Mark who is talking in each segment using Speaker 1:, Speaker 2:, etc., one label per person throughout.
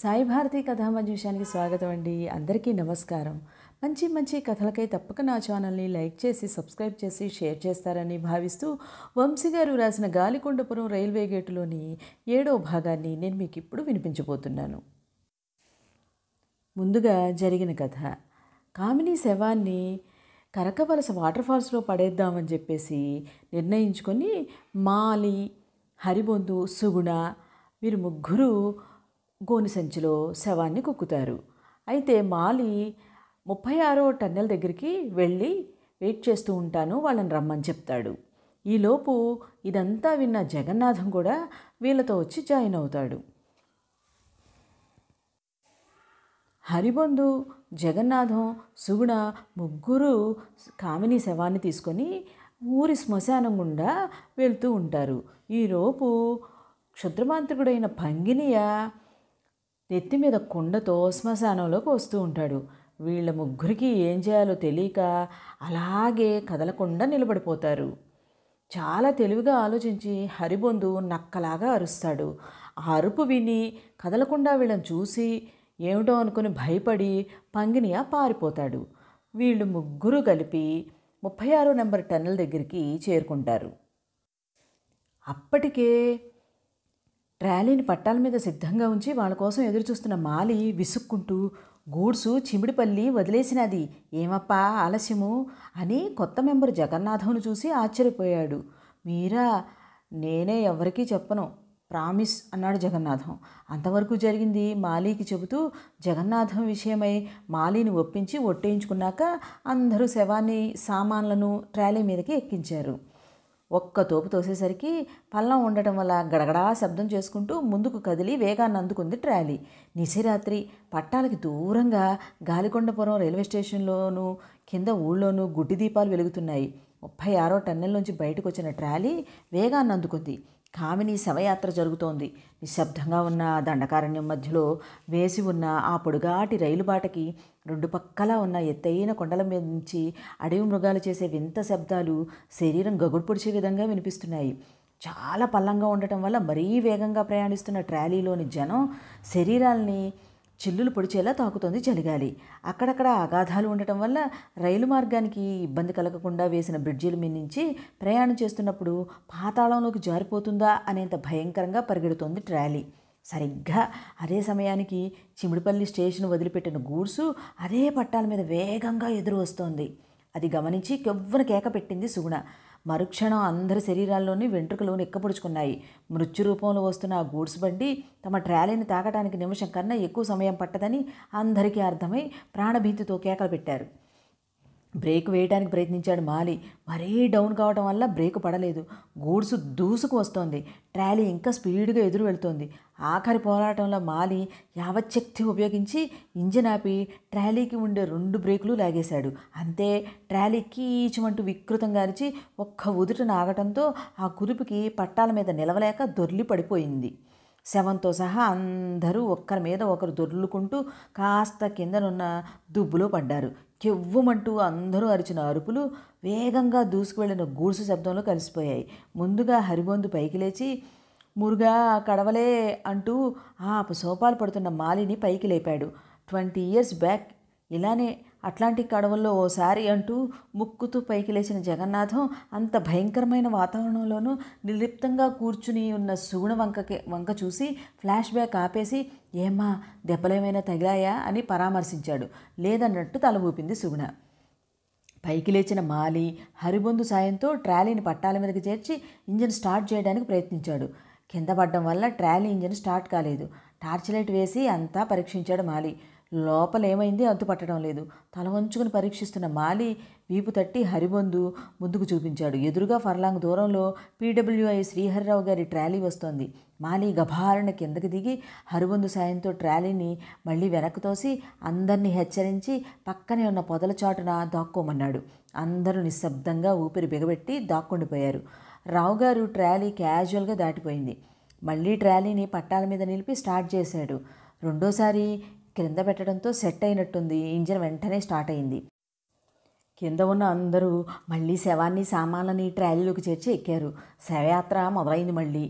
Speaker 1: సాయి భారతి కథామజ్యూషానికి స్వాగతం అండి అందరికీ నమస్కారం మంచి మంచి కథలకై తప్పక నా ఛానల్ని లైక్ చేసి సబ్స్క్రైబ్ చేసి షేర్ చేస్తారని భావిస్తూ వంశీ గారు రాసిన గాలికొండపురం రైల్వే గేటులోని ఏడో భాగాన్ని నేను మీకు ఇప్పుడు వినిపించబోతున్నాను ముందుగా జరిగిన కథ కామిని శవాన్ని కరకవలస వాటర్ఫాల్స్లో పడేద్దామని చెప్పేసి నిర్ణయించుకొని మాలి హరిబొందు సుగుణ వీరు ముగ్గురు గోను సంచిలో శవాన్ని కుక్కుతారు అయితే మాలి ముప్పై ఆరో టన్నెల్ దగ్గరికి వెళ్ళి వెయిట్ చేస్తూ ఉంటాను వాళ్ళని రమ్మని చెప్తాడు ఈలోపు ఇదంతా విన్న జగన్నాథం కూడా వీళ్ళతో వచ్చి జాయిన్ అవుతాడు హరిబంధు జగన్నాథం సుగుణ ముగ్గురు కామిని శవాన్ని తీసుకొని ఊరి శ్మశానం గుండా వెళ్తూ ఉంటారు ఈలోపు క్షుద్రమాంత్రికుడైన భంగినియ నెత్తి మీద కుండతో శ్మశానంలోకి వస్తూ ఉంటాడు వీళ్ళ ముగ్గురికి ఏం చేయాలో తెలియక అలాగే కదలకుండా నిలబడిపోతారు చాలా తెలివిగా ఆలోచించి హరిబొందు నక్కలాగా అరుస్తాడు ఆ అరుపు విని కదలకుండా వీళ్ళని చూసి ఏమిటో అనుకుని భయపడి పంగినియా పారిపోతాడు వీళ్ళు ముగ్గురు కలిపి ముప్పై ఆరో నెంబర్ టన్నెల్ దగ్గరికి చేరుకుంటారు అప్పటికే ట్రాలీని పట్టాల మీద సిద్ధంగా ఉంచి వాళ్ళ కోసం ఎదురుచూస్తున్న మాలి విసుక్కుంటూ గూడ్సు చిమిడిపల్లి వదిలేసినది ఏమప్పా ఆలస్యము అని కొత్త మెంబరు జగన్నాథంను చూసి ఆశ్చర్యపోయాడు మీరా నేనే ఎవరికీ చెప్పను ప్రామిస్ అన్నాడు జగన్నాథం అంతవరకు జరిగింది మాలీకి చెబుతూ జగన్నాథం విషయమై మాలీని ఒప్పించి ఒట్టేయించుకున్నాక అందరూ శవాన్ని సామాన్లను ట్రాలీ మీదకి ఎక్కించారు ఒక్క తోపు తోసేసరికి పళ్ళం ఉండటం వల్ల గడగడా శబ్దం చేసుకుంటూ ముందుకు కదిలి వేగాన్ని అందుకుంది ట్రాలీ నిశరాత్రి పట్టాలకి దూరంగా గాలికొండపురం రైల్వే స్టేషన్లోనూ కింద ఊళ్ళోనూ గుడ్డి దీపాలు వెలుగుతున్నాయి ముప్పై ఆరో టన్నెల్ నుంచి బయటకు వచ్చిన ట్రాలీ వేగాన్ని అందుకుంది కామిని శవయాత్ర జరుగుతోంది నిశ్శబ్దంగా ఉన్న దండకారణ్యం మధ్యలో వేసి ఉన్న ఆ పొడుగాటి రైలుబాటకి రెండు పక్కలా ఉన్న ఎత్తైన కొండల మీద నుంచి అడవి మృగాలు చేసే వింత శబ్దాలు శరీరం గగుడుపొడిచే విధంగా వినిపిస్తున్నాయి చాలా పల్లంగా ఉండటం వల్ల మరీ వేగంగా ప్రయాణిస్తున్న ట్రాలీలోని జనం శరీరాల్ని చిల్లులు పొడిచేలా తాకుతోంది చలిగాలి అక్కడక్కడ అగాధాలు ఉండటం వల్ల రైలు మార్గానికి ఇబ్బంది కలగకుండా వేసిన బ్రిడ్జిల మీద నుంచి ప్రయాణం చేస్తున్నప్పుడు పాతాళంలోకి జారిపోతుందా అనేంత భయంకరంగా పరిగెడుతోంది ట్రాలీ సరిగ్గా అదే సమయానికి చిమిడిపల్లి స్టేషన్ వదిలిపెట్టిన గూడ్సు అదే పట్టాల మీద వేగంగా ఎదురు వస్తోంది అది గమనించి కెవ్వన కేక పెట్టింది సుగుణ మరుక్షణం అందరి శరీరాల్లోని వెంట్రుకలు నిక్కపొడుచుకున్నాయి మృత్యు రూపంలో వస్తున్న ఆ గూడ్స్ బండి తమ ట్రాలీని తాకటానికి నిమిషం కన్నా ఎక్కువ సమయం పట్టదని అందరికీ అర్థమై ప్రాణభీతితో కేకలు పెట్టారు బ్రేక్ వేయడానికి ప్రయత్నించాడు మాలి మరీ డౌన్ కావటం వల్ల బ్రేక్ పడలేదు గూడ్సు దూసుకు వస్తోంది ట్రాలీ ఇంకా స్పీడ్గా ఎదురు వెళ్తోంది ఆఖరి పోరాటంలో మాలి యావచ్చక్తి ఉపయోగించి ఇంజిన్ ఆపి ట్రాలీకి ఉండే రెండు బ్రేకులు లాగేశాడు అంతే ట్రాలీ కీచమంటూ వికృతంగా అరిచి ఒక్క ఉదుటను ఆగటంతో ఆ కురుపుకి పట్టాల మీద నిలవలేక దొర్లి పడిపోయింది శవంతో సహా అందరూ ఒక్కరి మీద ఒకరు దొర్లుకుంటూ కాస్త కిందనున్న దుబ్బులో పడ్డారు కివ్వమంటూ అందరూ అరిచిన అరుపులు వేగంగా దూసుకువెళ్ళిన గూడుసు శబ్దంలో కలిసిపోయాయి ముందుగా హరిబొందు పైకి లేచి మురుగా కడవలే అంటూ ఆ సోపాలు పడుతున్న మాలిని పైకి లేపాడు ట్వంటీ ఇయర్స్ బ్యాక్ ఇలానే అట్లాంటిక్ అడవుల్లో ఓసారి అంటూ ముక్కుతూ పైకి లేచిన జగన్నాథం అంత భయంకరమైన వాతావరణంలోనూ నిర్లిప్తంగా కూర్చుని ఉన్న సుగుణ వంకకి వంక చూసి ఫ్లాష్ బ్యాక్ ఆపేసి ఏమ్మా దెబ్బలేమైనా తగిలాయా అని పరామర్శించాడు లేదన్నట్టు తల ఊపింది సుగుణ పైకి లేచిన మాలి హరిబొందు సాయంతో ట్రాలీని పట్టాల మీదకి చేర్చి ఇంజిన్ స్టార్ట్ చేయడానికి ప్రయత్నించాడు కింద పడ్డం వల్ల ట్రాలీ ఇంజిన్ స్టార్ట్ కాలేదు టార్చ్ లైట్ వేసి అంతా పరీక్షించాడు మాలి లోపలేమైంది అంతుపట్టడం లేదు తల వంచుకుని పరీక్షిస్తున్న మాలి వీపు తట్టి హరిబందు ముందుకు చూపించాడు ఎదురుగా ఫర్లాంగ్ దూరంలో పీడబ్ల్యూఐ శ్రీహరిరావు గారి ట్రాలీ వస్తోంది మాలి గభారణ కిందకి దిగి హరిబందు సాయంతో ట్రాలీని మళ్ళీ వెనక్కు తోసి అందరినీ హెచ్చరించి పక్కనే ఉన్న పొదల చాటున దాక్కోమన్నాడు అందరూ నిశ్శబ్దంగా ఊపిరి బిగబెట్టి దాక్కుండిపోయారు రావు గారు ట్రాలీ క్యాజువల్గా దాటిపోయింది మళ్ళీ ట్రాలీని పట్టాల మీద నిలిపి స్టార్ట్ చేశాడు రెండోసారి క్రింద పెట్టడంతో సెట్ అయినట్టుంది ఇంజిన్ వెంటనే స్టార్ట్ అయింది కింద ఉన్న అందరూ మళ్ళీ శవాన్ని సామాన్లని ట్రాలీలోకి చేర్చి ఎక్కారు శవయాత్ర మొదలైంది మళ్ళీ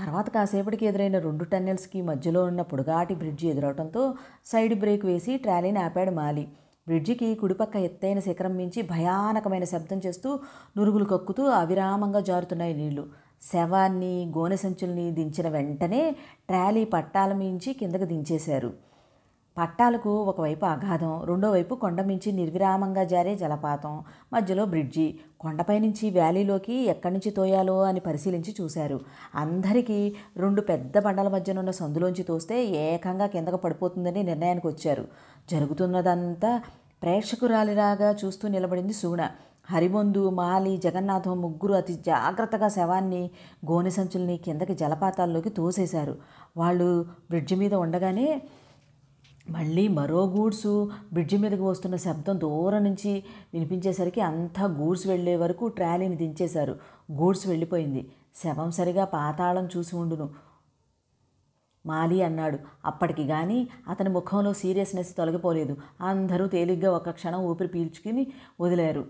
Speaker 1: తర్వాత కాసేపటికి ఎదురైన రెండు టన్నెల్స్కి మధ్యలో ఉన్న పొడుగాటి బ్రిడ్జి ఎదురవడంతో సైడ్ బ్రేక్ వేసి ట్రాలీని ఆపాడు మాలి బ్రిడ్జికి కుడిపక్క ఎత్తైన శిఖరం మించి భయానకమైన శబ్దం చేస్తూ నురుగులు కక్కుతూ అవిరామంగా జారుతున్నాయి నీళ్లు శవాన్ని గోనె సంచుల్ని దించిన వెంటనే ట్రాలీ పట్టాల మించి కిందకు దించేశారు పట్టాలకు ఒకవైపు అగాధం రెండో వైపు కొండ మించి నిర్విరామంగా జారే జలపాతం మధ్యలో బ్రిడ్జి కొండపై నుంచి వ్యాలీలోకి ఎక్కడి నుంచి తోయాలో అని పరిశీలించి చూశారు అందరికీ రెండు పెద్ద బండల మధ్యనున్న సందులోంచి తోస్తే ఏకంగా కిందకు పడిపోతుందని నిర్ణయానికి వచ్చారు జరుగుతున్నదంతా ప్రేక్షకురాలిలాగా చూస్తూ నిలబడింది సూణ హరిబొందు మాలి జగన్నాథం ముగ్గురు అతి జాగ్రత్తగా శవాన్ని గోనె సంచుల్ని కిందకి జలపాతాల్లోకి తోసేశారు వాళ్ళు బ్రిడ్జి మీద ఉండగానే మళ్ళీ మరో గూడ్స్ బ్రిడ్జి మీదకి వస్తున్న శబ్దం దూరం నుంచి వినిపించేసరికి అంతా గూడ్స్ వెళ్లే వరకు ట్రాలీని దించేశారు గూడ్స్ వెళ్ళిపోయింది శవం సరిగా పాతాళం చూసి ఉండును మాలి అన్నాడు అప్పటికి కానీ అతని ముఖంలో సీరియస్నెస్ తొలగిపోలేదు అందరూ తేలిగ్గా ఒక క్షణం ఊపిరి పీల్చుకుని వదిలారు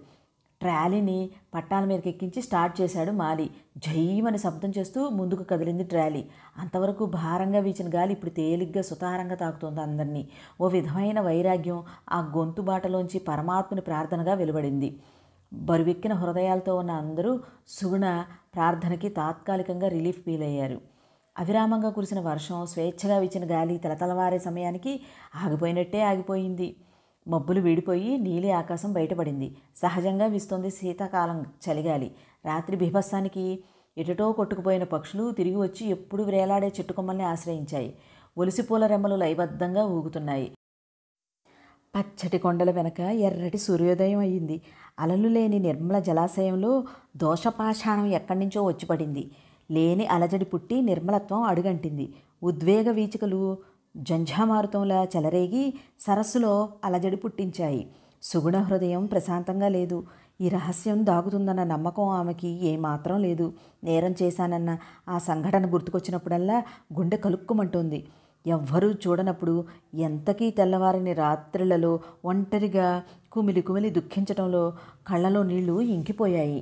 Speaker 1: ట్రాలీని పట్టాల మీదకి ఎక్కించి స్టార్ట్ చేశాడు మాలి జయమని శబ్దం చేస్తూ ముందుకు కదిలింది ట్రాలీ అంతవరకు భారంగా వీచిన గాలి ఇప్పుడు తేలిగ్గా సుతారంగా తాకుతోంది అందరినీ ఓ విధమైన వైరాగ్యం ఆ గొంతు బాటలోంచి పరమాత్మని ప్రార్థనగా వెలువడింది బరువెక్కిన హృదయాలతో ఉన్న అందరూ సుగుణ ప్రార్థనకి తాత్కాలికంగా రిలీఫ్ ఫీల్ అయ్యారు అవిరామంగా కురిసిన వర్షం స్వేచ్ఛగా వీచిన గాలి తలతలవారే సమయానికి ఆగిపోయినట్టే ఆగిపోయింది మబ్బులు వీడిపోయి నీలి ఆకాశం బయటపడింది సహజంగా వీస్తోంది శీతాకాలం చలిగాలి రాత్రి బీభత్సానికి ఎటుటో కొట్టుకుపోయిన పక్షులు తిరిగి వచ్చి ఎప్పుడు వేలాడే చెట్టుకొమ్మల్ని ఆశ్రయించాయి ఒలిసిపూల రెమ్మలు లయబద్ధంగా ఊగుతున్నాయి పచ్చటి కొండల వెనక ఎర్రటి సూర్యోదయం అయ్యింది అలలు లేని నిర్మల జలాశయంలో దోషపాషాణం ఎక్కడి నుంచో వచ్చిపడింది లేని అలజడి పుట్టి నిర్మలత్వం అడుగంటింది ఉద్వేగ వీచికలు జంఝామారుతంలా చెలరేగి సరస్సులో అలజడి పుట్టించాయి సుగుణ హృదయం ప్రశాంతంగా లేదు ఈ రహస్యం దాగుతుందన్న నమ్మకం ఆమెకి ఏమాత్రం లేదు నేరం చేశానన్న ఆ సంఘటన గుర్తుకొచ్చినప్పుడల్లా గుండె కలుక్కుమంటుంది ఎవ్వరూ చూడనప్పుడు ఎంతకీ తెల్లవారిని రాత్రులలో ఒంటరిగా కుమిలి కుమిలి దుఃఖించడంలో కళ్ళలో నీళ్లు ఇంకిపోయాయి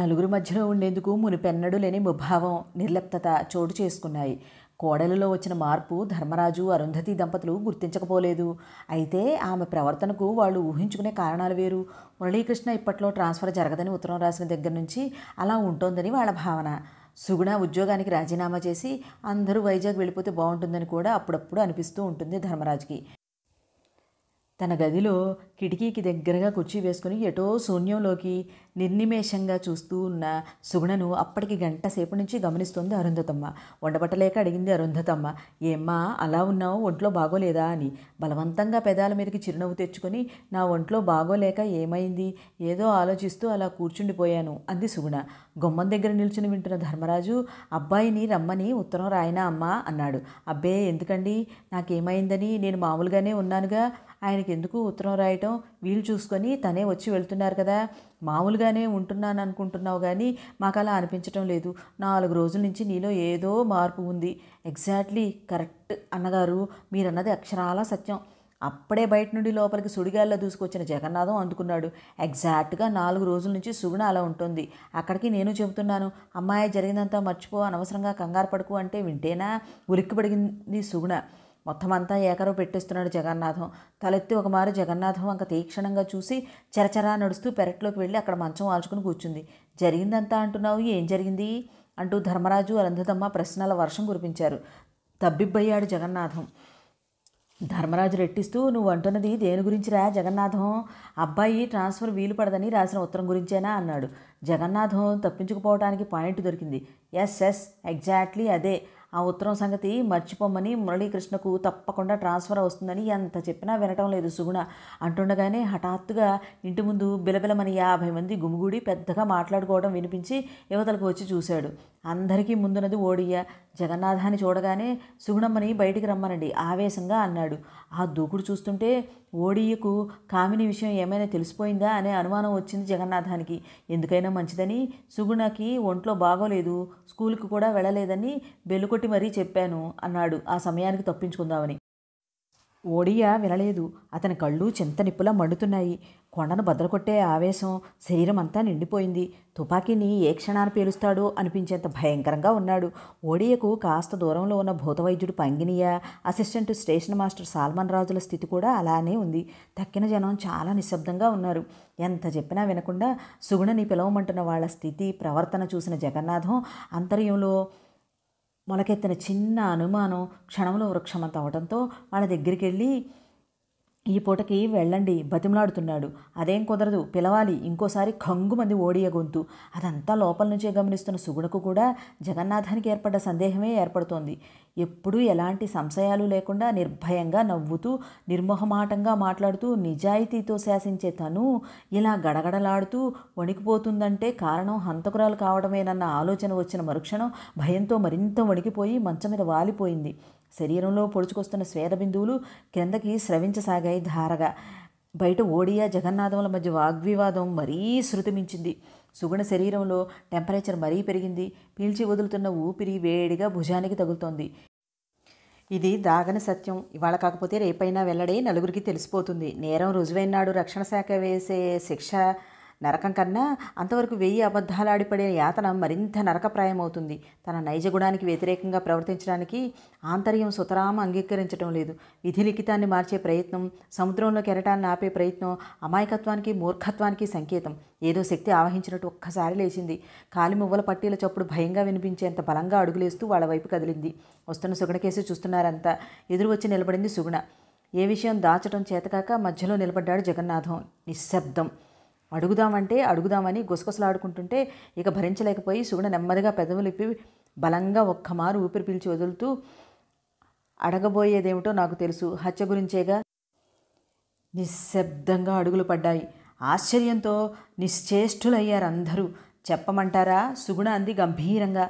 Speaker 1: నలుగురు మధ్యలో ఉండేందుకు మునిపెన్నడూ లేని ముభావం నిర్లిప్త చోటు చేసుకున్నాయి కోడలిలో వచ్చిన మార్పు ధర్మరాజు అరుంధతి దంపతులు గుర్తించకపోలేదు అయితే ఆమె ప్రవర్తనకు వాళ్ళు ఊహించుకునే కారణాలు వేరు మురళీకృష్ణ ఇప్పట్లో ట్రాన్స్ఫర్ జరగదని ఉత్తరం రాసిన దగ్గర నుంచి అలా ఉంటోందని వాళ్ళ భావన సుగుణ ఉద్యోగానికి రాజీనామా చేసి అందరూ వైజాగ్ వెళ్ళిపోతే బాగుంటుందని కూడా అప్పుడప్పుడు అనిపిస్తూ ఉంటుంది ధర్మరాజుకి తన గదిలో కిటికీకి దగ్గరగా కుర్చీ వేసుకుని ఎటో శూన్యంలోకి నిర్నిమేషంగా చూస్తూ ఉన్న సుగుణను అప్పటికి గంట సేపు నుంచి గమనిస్తోంది అరుంధతమ్మ వండబట్టలేక అడిగింది అరుంధతమ్మ ఏమ్మా అలా ఉన్నావు ఒంట్లో బాగోలేదా అని బలవంతంగా పెదాల మీదకి చిరునవ్వు తెచ్చుకొని నా ఒంట్లో బాగోలేక ఏమైంది ఏదో ఆలోచిస్తూ అలా కూర్చుండిపోయాను అంది సుగుణ గుమ్మం దగ్గర నిల్చుని వింటున్న ధర్మరాజు అబ్బాయిని రమ్మని ఉత్తరం రాయనా అమ్మా అన్నాడు అబ్బే ఎందుకండి నాకేమైందని నేను మామూలుగానే ఉన్నానుగా ఆయనకి ఎందుకు ఉత్తరం రాయటం వీలు చూసుకొని తనే వచ్చి వెళ్తున్నారు కదా మామూలుగానే ఉంటున్నాను అనుకుంటున్నావు కానీ మాకు అలా అనిపించటం లేదు నాలుగు రోజుల నుంచి నీలో ఏదో మార్పు ఉంది ఎగ్జాక్ట్లీ కరెక్ట్ అన్నగారు మీరన్నది అక్షరాల సత్యం అప్పుడే బయట నుండి లోపలికి సుడిగాల్లో దూసుకొచ్చిన జగన్నాథం అందుకున్నాడు ఎగ్జాక్ట్గా నాలుగు రోజుల నుంచి సుగుణ అలా ఉంటుంది అక్కడికి నేను చెబుతున్నాను అమ్మాయి జరిగిందంతా మర్చిపో అనవసరంగా కంగారు పడుకు అంటే వింటేనా పడిగింది సుగుణ మొత్తం అంతా ఏకరవ పెట్టేస్తున్నాడు జగన్నాథం తలెత్తి ఒకమారు జగన్నాథం అంక తీక్షణంగా చూసి చరచరా నడుస్తూ పెరట్లోకి వెళ్ళి అక్కడ మంచం వాల్చుకుని కూర్చుంది జరిగిందంతా అంటున్నావు ఏం జరిగింది అంటూ ధర్మరాజు అరుంధతమ్మ ప్రశ్నల వర్షం కురిపించారు తబ్బిబ్బయ్యాడు జగన్నాథం ధర్మరాజు రెట్టిస్తూ నువ్వు అంటున్నది దేని గురించిరా జగన్నాథం అబ్బాయి ట్రాన్స్ఫర్ వీలు పడదని రాసిన ఉత్తరం గురించేనా అన్నాడు జగన్నాథం తప్పించుకుపోవడానికి పాయింట్ దొరికింది ఎస్ ఎస్ ఎగ్జాక్ట్లీ అదే ఆ ఉత్తరం సంగతి మర్చిపోమని మురళీకృష్ణకు తప్పకుండా ట్రాన్స్ఫర్ వస్తుందని ఎంత చెప్పినా వినటం లేదు సుగుణ అంటుండగానే హఠాత్తుగా ఇంటి ముందు బిలబిలమని యాభై మంది గుమిగూడి పెద్దగా మాట్లాడుకోవడం వినిపించి యువతలకు వచ్చి చూశాడు అందరికీ ముందున్నది ఓడియ జగన్నాథాన్ని చూడగానే సుగుణమ్మని బయటికి రమ్మనండి ఆవేశంగా అన్నాడు ఆ దూకుడు చూస్తుంటే ఓడియకు కామిని విషయం ఏమైనా తెలిసిపోయిందా అనే అనుమానం వచ్చింది జగన్నాథానికి ఎందుకైనా మంచిదని సుగుణకి ఒంట్లో బాగోలేదు స్కూల్కి కూడా వెళ్ళలేదని బెల్లుకొట్టి మరీ చెప్పాను అన్నాడు ఆ సమయానికి తప్పించుకుందామని ఓడియా వినలేదు అతని కళ్ళు చింత నిప్పులా మండుతున్నాయి కొండను బద్దలకొట్టే ఆవేశం శరీరం అంతా నిండిపోయింది తుపాకీని ఏ క్షణాన పేలుస్తాడో అనిపించేంత భయంకరంగా ఉన్నాడు ఓడియకు కాస్త దూరంలో ఉన్న భూతవైద్యుడు పంగినియా అసిస్టెంట్ స్టేషన్ మాస్టర్ సాల్మన్ రాజుల స్థితి కూడా అలానే ఉంది తక్కిన జనం చాలా నిశ్శబ్దంగా ఉన్నారు ఎంత చెప్పినా వినకుండా సుగుణని పిలవమంటున్న వాళ్ళ స్థితి ప్రవర్తన చూసిన జగన్నాథం అంతర్యంలో మొలకెత్తిన చిన్న అనుమానం క్షణంలో వృక్షమంత అవడంతో వాళ్ళ దగ్గరికి వెళ్ళి ఈ పూటకి వెళ్ళండి బతిమలాడుతున్నాడు అదేం కుదరదు పిలవాలి ఇంకోసారి కంగుమంది ఓడియ గొంతు అదంతా లోపల నుంచే గమనిస్తున్న సుగుణకు కూడా జగన్నాథానికి ఏర్పడ్డ సందేహమే ఏర్పడుతోంది ఎప్పుడూ ఎలాంటి సంశయాలు లేకుండా నిర్భయంగా నవ్వుతూ నిర్మోహమాటంగా మాట్లాడుతూ నిజాయితీతో శాసించే తను ఇలా గడగడలాడుతూ వణికిపోతుందంటే కారణం హంతకురాలు కావడమేనన్న ఆలోచన వచ్చిన మరుక్షణం భయంతో మరింత వణికిపోయి మంచం మీద వాలిపోయింది శరీరంలో పొడుచుకొస్తున్న స్వేద బిందువులు క్రిందకి స్రవించసాగాయి ధారగా బయట ఓడియా జగన్నాథముల మధ్య వాగ్వివాదం మరీ శృతిమించింది సుగుణ శరీరంలో టెంపరేచర్ మరీ పెరిగింది పీల్చి వదులుతున్న ఊపిరి వేడిగా భుజానికి తగులుతోంది ఇది దాగని సత్యం ఇవాళ కాకపోతే రేపైనా వెళ్ళడే నలుగురికి తెలిసిపోతుంది నేరం రుజువైనాడు రక్షణ శాఖ వేసే శిక్ష నరకం కన్నా అంతవరకు వెయ్యి అబద్ధాలాడిపడే యాతన మరింత నరకప్రాయమవుతుంది తన నైజగుణానికి వ్యతిరేకంగా ప్రవర్తించడానికి ఆంతర్యం సుతరామ అంగీకరించడం లేదు విధి లిఖితాన్ని మార్చే ప్రయత్నం సముద్రంలో కెరటాన్ని ఆపే ప్రయత్నం అమాయకత్వానికి మూర్ఖత్వానికి సంకేతం ఏదో శక్తి ఆవహించినట్టు ఒక్కసారి లేచింది కాలి మువ్వల పట్టీల చప్పుడు భయంగా వినిపించేంత బలంగా అడుగులేస్తూ వాళ్ళ వైపు కదిలింది వస్తున్న సుగుణకేసి చూస్తున్నారంతా ఎదురు వచ్చి నిలబడింది సుగుణ ఏ విషయం దాచడం చేతకాక మధ్యలో నిలబడ్డాడు జగన్నాథం నిశ్శబ్దం అడుగుదామంటే అడుగుదామని గుసగుసలాడుకుంటుంటే ఇక భరించలేకపోయి సుగుణ నెమ్మదిగా పెదవులిప్పి బలంగా ఒక్కమారు ఊపిరి పీల్చి వదులుతూ అడగబోయేదేమిటో నాకు తెలుసు హత్య గురించేగా నిశ్శబ్దంగా అడుగులు పడ్డాయి ఆశ్చర్యంతో అందరూ చెప్పమంటారా సుగుణ అంది గంభీరంగా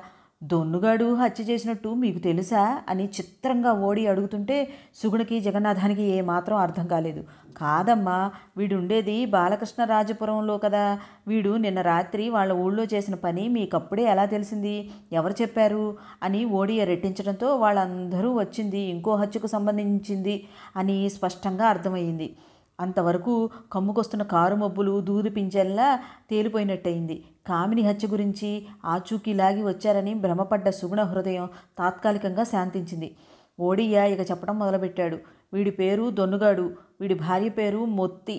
Speaker 1: దొన్నుగాడు హత్య చేసినట్టు మీకు తెలుసా అని చిత్రంగా ఓడి అడుగుతుంటే సుగుణకి జగన్నాథానికి ఏమాత్రం అర్థం కాలేదు కాదమ్మా వీడుండేది బాలకృష్ణరాజపురంలో కదా వీడు నిన్న రాత్రి వాళ్ళ ఊళ్ళో చేసిన పని మీకప్పుడే ఎలా తెలిసింది ఎవరు చెప్పారు అని ఓడియ రెట్టించడంతో వాళ్ళందరూ వచ్చింది ఇంకో హత్యకు సంబంధించింది అని స్పష్టంగా అర్థమయ్యింది అంతవరకు కమ్ముకొస్తున్న కారు మబ్బులు దూది పింజల్లా తేలిపోయినట్టయింది కామిని హత్య గురించి ఆచూకీలాగి వచ్చారని భ్రమపడ్డ సుగుణ హృదయం తాత్కాలికంగా శాంతించింది ఓడియ ఇక చెప్పడం మొదలుపెట్టాడు వీడి పేరు దొన్నుగాడు వీడి భార్య పేరు మొత్తి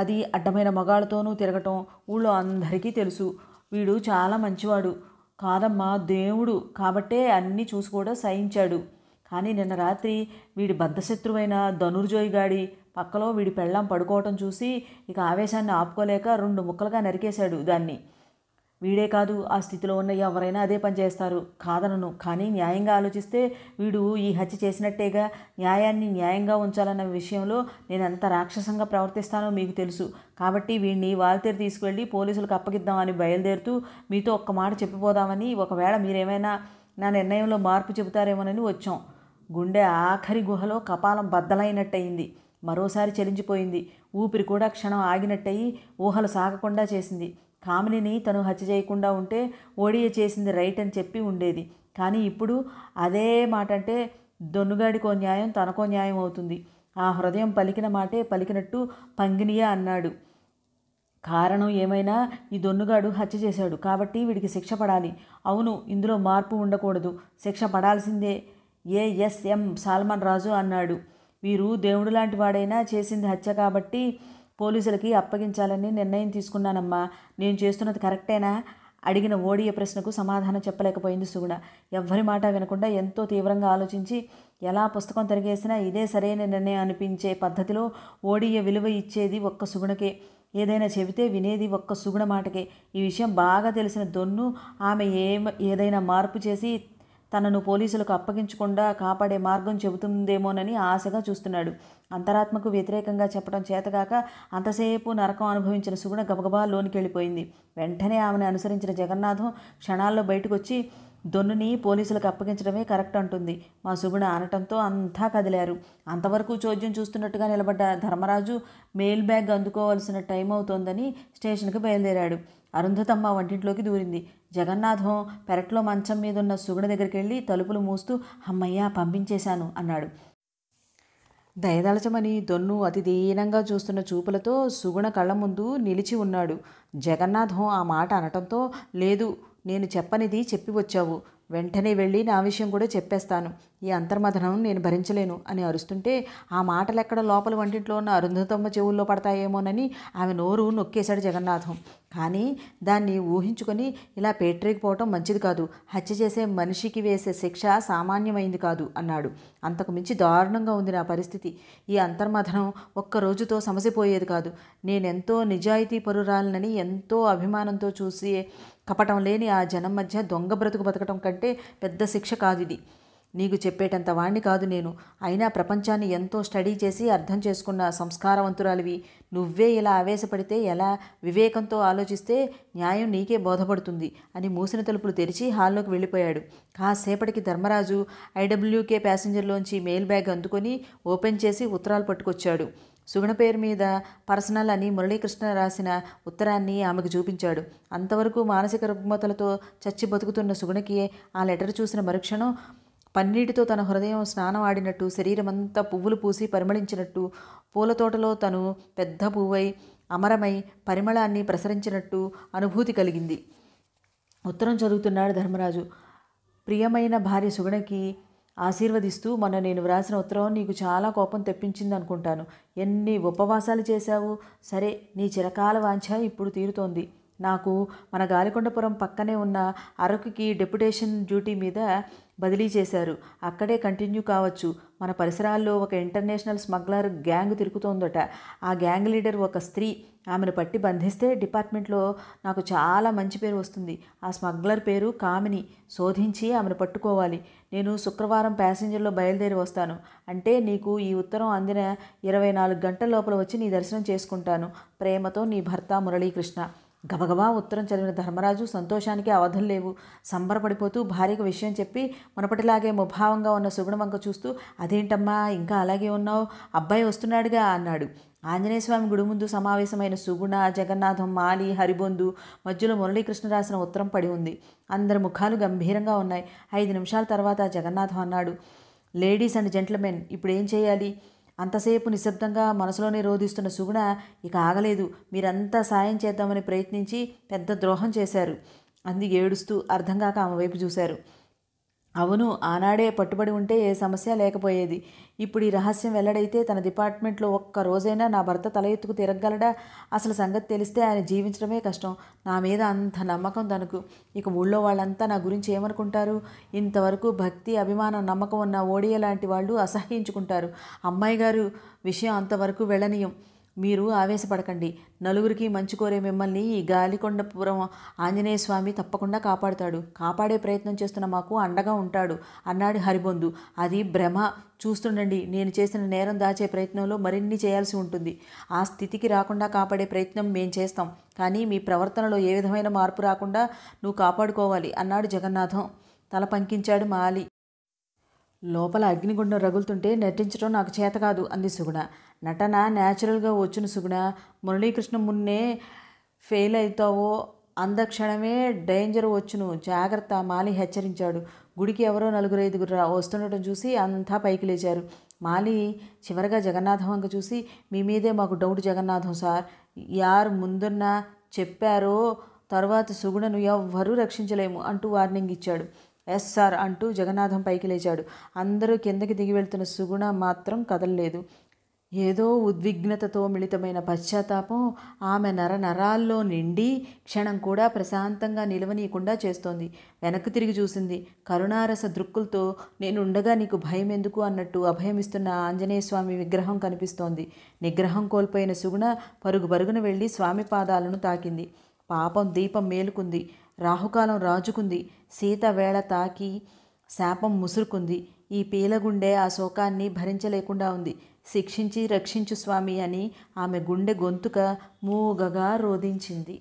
Speaker 1: అది అడ్డమైన మగాళ్ళతోనూ తిరగటం ఊళ్ళో అందరికీ తెలుసు వీడు చాలా మంచివాడు కాదమ్మా దేవుడు కాబట్టే అన్నీ చూసి కూడా సహించాడు కానీ నిన్న రాత్రి వీడి బద్ధశత్రువైన ధనుర్జోయిగాడి పక్కలో వీడి పెళ్ళం పడుకోవటం చూసి ఇక ఆవేశాన్ని ఆపుకోలేక రెండు ముక్కలుగా నరికేశాడు దాన్ని వీడే కాదు ఆ స్థితిలో ఉన్న ఎవరైనా అదే పని చేస్తారు కాదనను కానీ న్యాయంగా ఆలోచిస్తే వీడు ఈ హత్య చేసినట్టేగా న్యాయాన్ని న్యాయంగా ఉంచాలన్న విషయంలో నేను ఎంత రాక్షసంగా ప్రవర్తిస్తానో మీకు తెలుసు కాబట్టి వీడిని వాల్తేరు తీసుకువెళ్ళి పోలీసులకు అప్పగిద్దామని బయలుదేరుతూ మీతో ఒక్క మాట చెప్పిపోదామని ఒకవేళ మీరేమైనా నా నిర్ణయంలో మార్పు చెబుతారేమోనని వచ్చాం గుండె ఆఖరి గుహలో కపాలం బద్దలైనట్టయింది మరోసారి చెలించిపోయింది ఊపిరి కూడా క్షణం ఆగినట్టయి ఊహలు సాగకుండా చేసింది కామినిని తను హత్య చేయకుండా ఉంటే ఓడియ చేసింది రైట్ అని చెప్పి ఉండేది కానీ ఇప్పుడు అదే మాట అంటే దొన్నుగాడికో న్యాయం తనకో న్యాయం అవుతుంది ఆ హృదయం పలికిన మాటే పలికినట్టు పంగినియా అన్నాడు కారణం ఏమైనా ఈ దొన్నుగాడు హత్య చేశాడు కాబట్టి వీడికి శిక్ష పడాలి అవును ఇందులో మార్పు ఉండకూడదు శిక్ష పడాల్సిందే ఏఎస్ఎం సాల్మాన్ రాజు అన్నాడు వీరు దేవుడు లాంటి వాడైనా చేసింది హత్య కాబట్టి పోలీసులకి అప్పగించాలని నిర్ణయం తీసుకున్నానమ్మా నేను చేస్తున్నది కరెక్టేనా అడిగిన ఓడియ ప్రశ్నకు సమాధానం చెప్పలేకపోయింది సుగుణ ఎవ్వరి మాట వినకుండా ఎంతో తీవ్రంగా ఆలోచించి ఎలా పుస్తకం తిరిగేసినా ఇదే సరైన నిర్ణయం అనిపించే పద్ధతిలో ఓడియ విలువ ఇచ్చేది ఒక్క సుగుణకే ఏదైనా చెబితే వినేది ఒక్క సుగుణ మాటకే ఈ విషయం బాగా తెలిసిన దొన్ను ఆమె ఏం ఏదైనా మార్పు చేసి తనను పోలీసులకు అప్పగించకుండా కాపాడే మార్గం చెబుతుందేమోనని ఆశగా చూస్తున్నాడు అంతరాత్మకు వ్యతిరేకంగా చెప్పడం చేతగాక అంతసేపు నరకం అనుభవించిన సుగుణ గబగబా లోనికి వెళ్ళిపోయింది వెంటనే ఆమెను అనుసరించిన జగన్నాథం క్షణాల్లో బయటకు వచ్చి దొన్నుని పోలీసులకు అప్పగించడమే కరెక్ట్ అంటుంది మా సుగుణ అనటంతో అంతా కదిలారు అంతవరకు చోద్యం చూస్తున్నట్టుగా నిలబడ్డ ధర్మరాజు మెయిల్ బ్యాగ్ అందుకోవాల్సిన టైం అవుతోందని స్టేషన్కి బయలుదేరాడు అరుంధతమ్మ వంటింట్లోకి దూరింది జగన్నాథం పెరట్లో మంచం మీద ఉన్న సుగుణ దగ్గరికి వెళ్ళి తలుపులు మూస్తూ అమ్మయ్యా పంపించేశాను అన్నాడు దయదలచమని దొన్ను అతి దీనంగా చూస్తున్న చూపులతో సుగుణ కళ్ళ ముందు నిలిచి ఉన్నాడు జగన్నాథం ఆ మాట అనటంతో లేదు నేను చెప్పనిది చెప్పి వచ్చావు వెంటనే వెళ్ళి నా విషయం కూడా చెప్పేస్తాను ఈ అంతర్మథనం నేను భరించలేను అని అరుస్తుంటే ఆ మాటలు ఎక్కడ లోపల వంటింట్లో ఉన్న అరుంధతమ్మ చెవుల్లో పడతాయేమోనని ఆమె నోరు నొక్కేశాడు జగన్నాథం కానీ దాన్ని ఊహించుకొని ఇలా పోవటం మంచిది కాదు హత్య చేసే మనిషికి వేసే శిక్ష సామాన్యమైంది కాదు అన్నాడు అంతకు మించి దారుణంగా ఉంది నా పరిస్థితి ఈ అంతర్మథనం ఒక్కరోజుతో సమసిపోయేది కాదు నేనెంతో నిజాయితీ పరురాలనని ఎంతో అభిమానంతో చూసి కపటం లేని ఆ జనం మధ్య దొంగ బ్రతుకు బతకటం కంటే పెద్ద శిక్ష కాదు ఇది నీకు చెప్పేటంత వాణ్ణి కాదు నేను అయినా ప్రపంచాన్ని ఎంతో స్టడీ చేసి అర్థం చేసుకున్న సంస్కారవంతురాలివి నువ్వే ఇలా ఆవేశపడితే ఎలా వివేకంతో ఆలోచిస్తే న్యాయం నీకే బోధపడుతుంది అని మూసిన తలుపులు తెరిచి హాల్లోకి వెళ్ళిపోయాడు కాసేపటికి ధర్మరాజు ఐడబ్ల్యూకే ప్యాసింజర్లోంచి మెయిల్ బ్యాగ్ అందుకొని ఓపెన్ చేసి ఉత్తరాలు పట్టుకొచ్చాడు సుగుణ పేరు మీద పర్సనల్ అని మురళీకృష్ణ రాసిన ఉత్తరాన్ని ఆమెకు చూపించాడు అంతవరకు మానసిక రుగ్మతలతో చచ్చి బతుకుతున్న సుగుణకి ఆ లెటర్ చూసిన మరుక్షణం పన్నీటితో తన హృదయం స్నానం ఆడినట్టు శరీరమంతా పువ్వులు పూసి పరిమళించినట్టు పూల తోటలో తను పెద్ద పువ్వై అమరమై పరిమళాన్ని ప్రసరించినట్టు అనుభూతి కలిగింది ఉత్తరం చదువుతున్నాడు ధర్మరాజు ప్రియమైన భార్య సుగుణకి ఆశీర్వదిస్తూ మొన్న నేను వ్రాసిన ఉత్తరం నీకు చాలా కోపం తెప్పించింది అనుకుంటాను ఎన్ని ఉపవాసాలు చేశావు సరే నీ చిరకాల వాంఛ ఇప్పుడు తీరుతోంది నాకు మన గాలికొండపురం పక్కనే ఉన్న అరకుకి డెప్యుటేషన్ డ్యూటీ మీద బదిలీ చేశారు అక్కడే కంటిన్యూ కావచ్చు మన పరిసరాల్లో ఒక ఇంటర్నేషనల్ స్మగ్లర్ గ్యాంగ్ తిరుగుతోందట ఆ గ్యాంగ్ లీడర్ ఒక స్త్రీ ఆమెను పట్టి బంధిస్తే డిపార్ట్మెంట్లో నాకు చాలా మంచి పేరు వస్తుంది ఆ స్మగ్లర్ పేరు కామిని శోధించి ఆమెను పట్టుకోవాలి నేను శుక్రవారం ప్యాసింజర్లో బయలుదేరి వస్తాను అంటే నీకు ఈ ఉత్తరం అందిన ఇరవై నాలుగు గంటల లోపల వచ్చి నీ దర్శనం చేసుకుంటాను ప్రేమతో నీ భర్త మురళీకృష్ణ గబగబా ఉత్తరం చదివిన ధర్మరాజు సంతోషానికి అవధం లేవు సంబరపడిపోతూ భార్యకు విషయం చెప్పి మునపటిలాగే ముభావంగా ఉన్న సుగుణవంక చూస్తూ అదేంటమ్మా ఇంకా అలాగే ఉన్నావు అబ్బాయి వస్తున్నాడుగా అన్నాడు ఆంజనేయస్వామి గుడి ముందు సమావేశమైన సుగుణ జగన్నాథం మాలి హరిబొందు మధ్యలో మురళీకృష్ణ రాసిన ఉత్తరం పడి ఉంది అందరి ముఖాలు గంభీరంగా ఉన్నాయి ఐదు నిమిషాల తర్వాత జగన్నాథం అన్నాడు లేడీస్ అండ్ జెంట్లమెన్ ఇప్పుడు ఏం చేయాలి అంతసేపు నిశ్శబ్దంగా మనసులోనే రోధిస్తున్న సుగుణ ఇక ఆగలేదు మీరంతా సాయం చేద్దామని ప్రయత్నించి పెద్ద ద్రోహం చేశారు అంది ఏడుస్తూ అర్థం కాక ఆమె వైపు చూశారు అవును ఆనాడే పట్టుబడి ఉంటే ఏ సమస్య లేకపోయేది ఇప్పుడు ఈ రహస్యం వెల్లడైతే తన డిపార్ట్మెంట్లో ఒక్క రోజైనా నా భర్త తల ఎత్తుకు తిరగలడా అసలు సంగతి తెలిస్తే ఆయన జీవించడమే కష్టం నా మీద అంత నమ్మకం తనకు ఇక ఊళ్ళో వాళ్ళంతా నా గురించి ఏమనుకుంటారు ఇంతవరకు భక్తి అభిమానం నమ్మకం ఉన్న ఓడియ లాంటి వాళ్ళు అసహ్యించుకుంటారు అమ్మాయి గారు విషయం అంతవరకు వెళ్ళనీయం మీరు ఆవేశపడకండి నలుగురికి మంచి కోరే మిమ్మల్ని ఈ గాలికొండపురం ఆంజనేయ స్వామి తప్పకుండా కాపాడుతాడు కాపాడే ప్రయత్నం చేస్తున్న మాకు అండగా ఉంటాడు అన్నాడు హరిబొందు అది భ్రమ చూస్తుండండి నేను చేసిన నేరం దాచే ప్రయత్నంలో మరిన్ని చేయాల్సి ఉంటుంది ఆ స్థితికి రాకుండా కాపాడే ప్రయత్నం మేం చేస్తాం కానీ మీ ప్రవర్తనలో ఏ విధమైన మార్పు రాకుండా నువ్వు కాపాడుకోవాలి అన్నాడు జగన్నాథం తల పంకించాడు మాలి లోపల అగ్నిగుండం రగులుతుంటే నటించడం నాకు చేత కాదు అంది సుగుణ నటన న్యాచురల్గా వచ్చిన సుగుణ మురళీకృష్ణ మున్నే ఫెయిల్ అవుతావో అందక్షణమే డేంజర్ వచ్చును జాగ్రత్త మాలి హెచ్చరించాడు గుడికి ఎవరో నలుగురు ఐదుగురు వస్తుండటం చూసి అంతా పైకి లేచారు మాలి చివరగా జగన్నాథం వంక చూసి మీ మీదే మాకు డౌట్ జగన్నాథం సార్ యారు ముందున్న చెప్పారో తర్వాత సుగుణను ఎవ్వరూ రక్షించలేము అంటూ వార్నింగ్ ఇచ్చాడు ఎస్ సార్ అంటూ జగన్నాథం పైకి లేచాడు అందరూ కిందకి దిగి వెళ్తున్న సుగుణ మాత్రం కదలలేదు ఏదో ఉద్విగ్నతతో మిళితమైన పశ్చాత్తాపం ఆమె నర నరాల్లో నిండి క్షణం కూడా ప్రశాంతంగా నిలవనీయకుండా చేస్తోంది వెనక్కి తిరిగి చూసింది కరుణారస దృక్కులతో నేనుండగా నీకు భయం ఎందుకు అన్నట్టు అభయమిస్తున్న ఆంజనేయ స్వామి విగ్రహం కనిపిస్తోంది నిగ్రహం కోల్పోయిన సుగుణ పరుగు పరుగున వెళ్ళి స్వామి పాదాలను తాకింది పాపం దీపం మేలుకుంది రాహుకాలం రాజుకుంది సీత వేళ తాకి శాపం ముసురుకుంది ఈ పీలగుండె ఆ శోకాన్ని భరించలేకుండా ఉంది శిక్షించి రక్షించు స్వామి అని ఆమె గుండె గొంతుక మూగగా రోధించింది